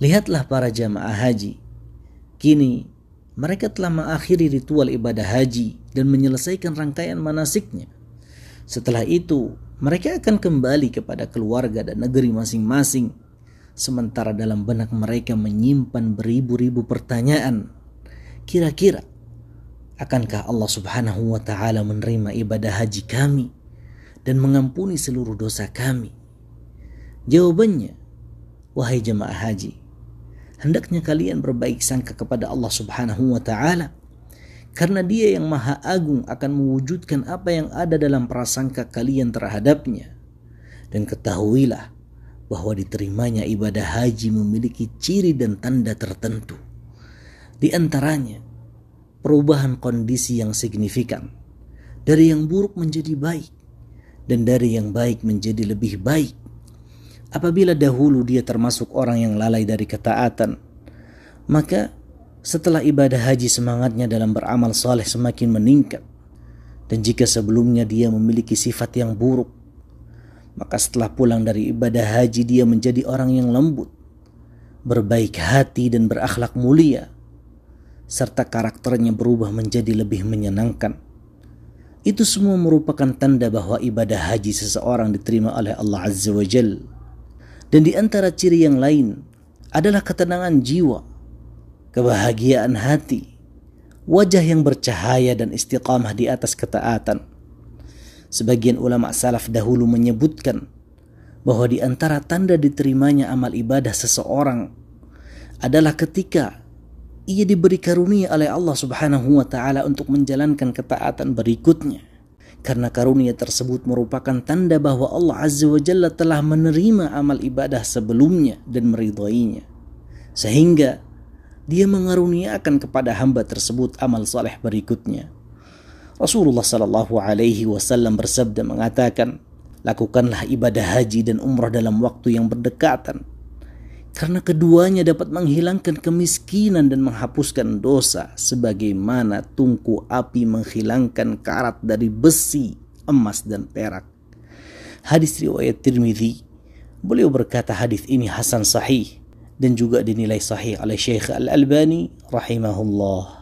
Lihatlah para jamaah haji. Kini mereka telah mengakhiri ritual ibadah haji dan menyelesaikan rangkaian manasiknya. Setelah itu, mereka akan kembali kepada keluarga dan negeri masing-masing. Sementara dalam benak mereka menyimpan beribu-ribu pertanyaan. Kira-kira, akankah Allah Subhanahu wa taala menerima ibadah haji kami dan mengampuni seluruh dosa kami? Jawabannya, wahai jemaah haji, hendaknya kalian berbaik sangka kepada Allah Subhanahu wa taala karena Dia yang Maha Agung akan mewujudkan apa yang ada dalam prasangka kalian terhadapnya. Dan ketahuilah bahwa diterimanya ibadah haji memiliki ciri dan tanda tertentu. Di antaranya, perubahan kondisi yang signifikan. Dari yang buruk menjadi baik, dan dari yang baik menjadi lebih baik. Apabila dahulu dia termasuk orang yang lalai dari ketaatan, maka setelah ibadah haji semangatnya dalam beramal saleh semakin meningkat. Dan jika sebelumnya dia memiliki sifat yang buruk, maka setelah pulang dari ibadah haji dia menjadi orang yang lembut, berbaik hati dan berakhlak mulia, serta karakternya berubah menjadi lebih menyenangkan. Itu semua merupakan tanda bahwa ibadah haji seseorang diterima oleh Allah Azza wa Jalla. Dan di antara ciri yang lain adalah ketenangan jiwa, kebahagiaan hati, wajah yang bercahaya dan istiqamah di atas ketaatan. Sebagian ulama salaf dahulu menyebutkan bahwa di antara tanda diterimanya amal ibadah seseorang adalah ketika ia diberi karunia oleh Allah Subhanahu wa taala untuk menjalankan ketaatan berikutnya karena karunia tersebut merupakan tanda bahwa Allah Azza wa Jalla telah menerima amal ibadah sebelumnya dan meridhoinya. Sehingga dia mengaruniakan kepada hamba tersebut amal saleh berikutnya. Rasulullah Shallallahu Alaihi Wasallam bersabda mengatakan, lakukanlah ibadah haji dan umrah dalam waktu yang berdekatan karena keduanya dapat menghilangkan kemiskinan dan menghapuskan dosa sebagaimana tungku api menghilangkan karat dari besi, emas dan perak. Hadis riwayat Tirmidzi. Beliau berkata hadis ini hasan sahih dan juga dinilai sahih oleh Syekh Al-Albani rahimahullah.